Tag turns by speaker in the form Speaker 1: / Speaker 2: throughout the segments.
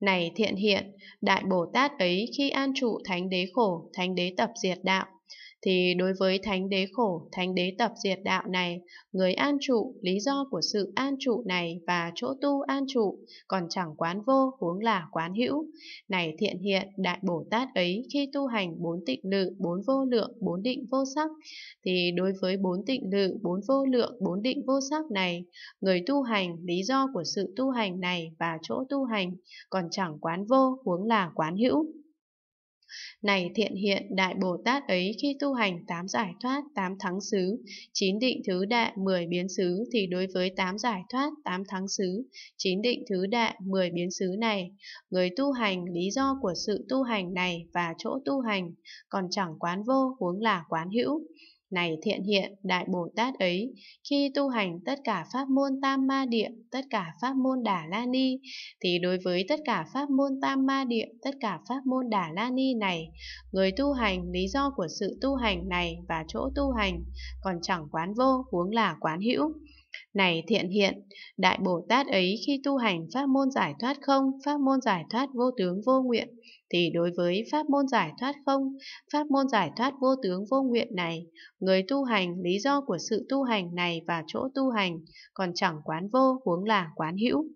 Speaker 1: Này thiện hiện, Đại Bồ Tát ấy khi an trụ thánh đế khổ, thánh đế tập diệt đạo, thì đối với thánh đế khổ, thánh đế tập diệt đạo này, người an trụ, lý do của sự an trụ này và chỗ tu an trụ còn chẳng quán vô huống là quán hữu. Này thiện hiện, đại Bồ Tát ấy khi tu hành bốn tịnh lự, bốn vô lượng, bốn định vô sắc, thì đối với bốn tịnh lự, bốn vô lượng, bốn định vô sắc này, người tu hành, lý do của sự tu hành này và chỗ tu hành còn chẳng quán vô huống là quán hữu. Này thiện hiện Đại Bồ Tát ấy khi tu hành tám giải thoát, tám thắng xứ, chín định thứ đại, mười biến xứ thì đối với tám giải thoát, tám thắng xứ, chín định thứ đại, mười biến xứ này, người tu hành lý do của sự tu hành này và chỗ tu hành, còn chẳng quán vô huống là quán hữu. Này thiện hiện, Đại Bồ Tát ấy, khi tu hành tất cả pháp môn tam ma địa, tất cả pháp môn đà la ni, thì đối với tất cả pháp môn tam ma địa, tất cả pháp môn đà la ni này, người tu hành lý do của sự tu hành này và chỗ tu hành, còn chẳng quán vô, huống là quán hữu. Này thiện hiện, Đại Bồ Tát ấy khi tu hành pháp môn giải thoát không, pháp môn giải thoát vô tướng vô nguyện, thì đối với pháp môn giải thoát không, pháp môn giải thoát vô tướng vô nguyện này, người tu hành lý do của sự tu hành này và chỗ tu hành còn chẳng quán vô huống là quán hữu.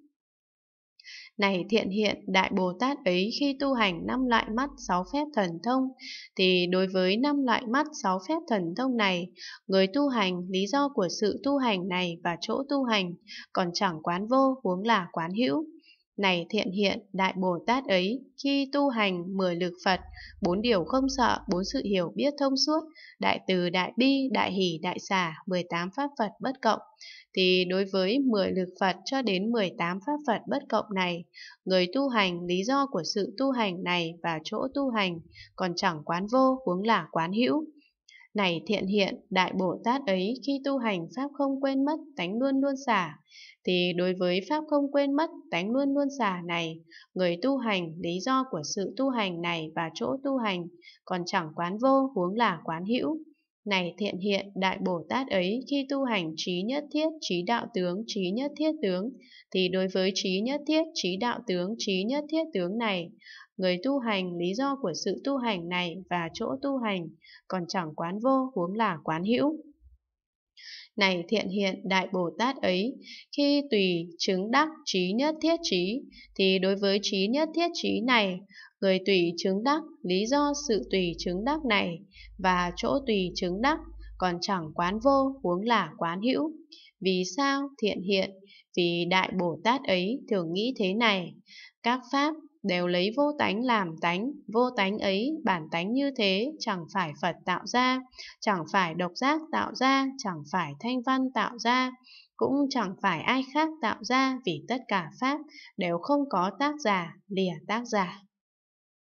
Speaker 1: Này thiện hiện, Đại Bồ Tát ấy khi tu hành năm loại mắt sáu phép thần thông, thì đối với năm loại mắt sáu phép thần thông này, người tu hành, lý do của sự tu hành này và chỗ tu hành, còn chẳng quán vô huống là quán hữu. Này thiện hiện, đại Bồ Tát ấy, khi tu hành mười lực Phật, bốn điều không sợ, bốn sự hiểu biết thông suốt, đại từ, đại bi, đại hỷ, đại xả, 18 pháp Phật bất cộng. Thì đối với mười lực Phật cho đến 18 pháp Phật bất cộng này, người tu hành lý do của sự tu hành này và chỗ tu hành còn chẳng quán vô, huống là quán hữu. Này thiện hiện, đại Bồ Tát ấy khi tu hành Pháp không quên mất, tánh luôn luôn xả. Thì đối với Pháp không quên mất, tánh luôn luôn xả này, người tu hành, lý do của sự tu hành này và chỗ tu hành, còn chẳng quán vô huống là quán hữu. Này thiện hiện đại Bồ Tát ấy khi tu hành trí nhất thiết, trí đạo tướng, trí nhất thiết tướng, thì đối với trí nhất thiết, trí đạo tướng, trí nhất thiết tướng này, người tu hành lý do của sự tu hành này và chỗ tu hành còn chẳng quán vô huống là quán hữu. Này thiện hiện Đại Bồ Tát ấy, khi tùy chứng đắc trí nhất thiết trí, thì đối với trí nhất thiết trí này, người tùy chứng đắc lý do sự tùy chứng đắc này và chỗ tùy chứng đắc còn chẳng quán vô huống là quán hữu. Vì sao thiện hiện? Vì Đại Bồ Tát ấy thường nghĩ thế này, các pháp đều lấy vô tánh làm tánh, vô tánh ấy bản tánh như thế chẳng phải Phật tạo ra, chẳng phải độc giác tạo ra, chẳng phải thanh văn tạo ra, cũng chẳng phải ai khác tạo ra vì tất cả pháp đều không có tác giả, lìa tác giả.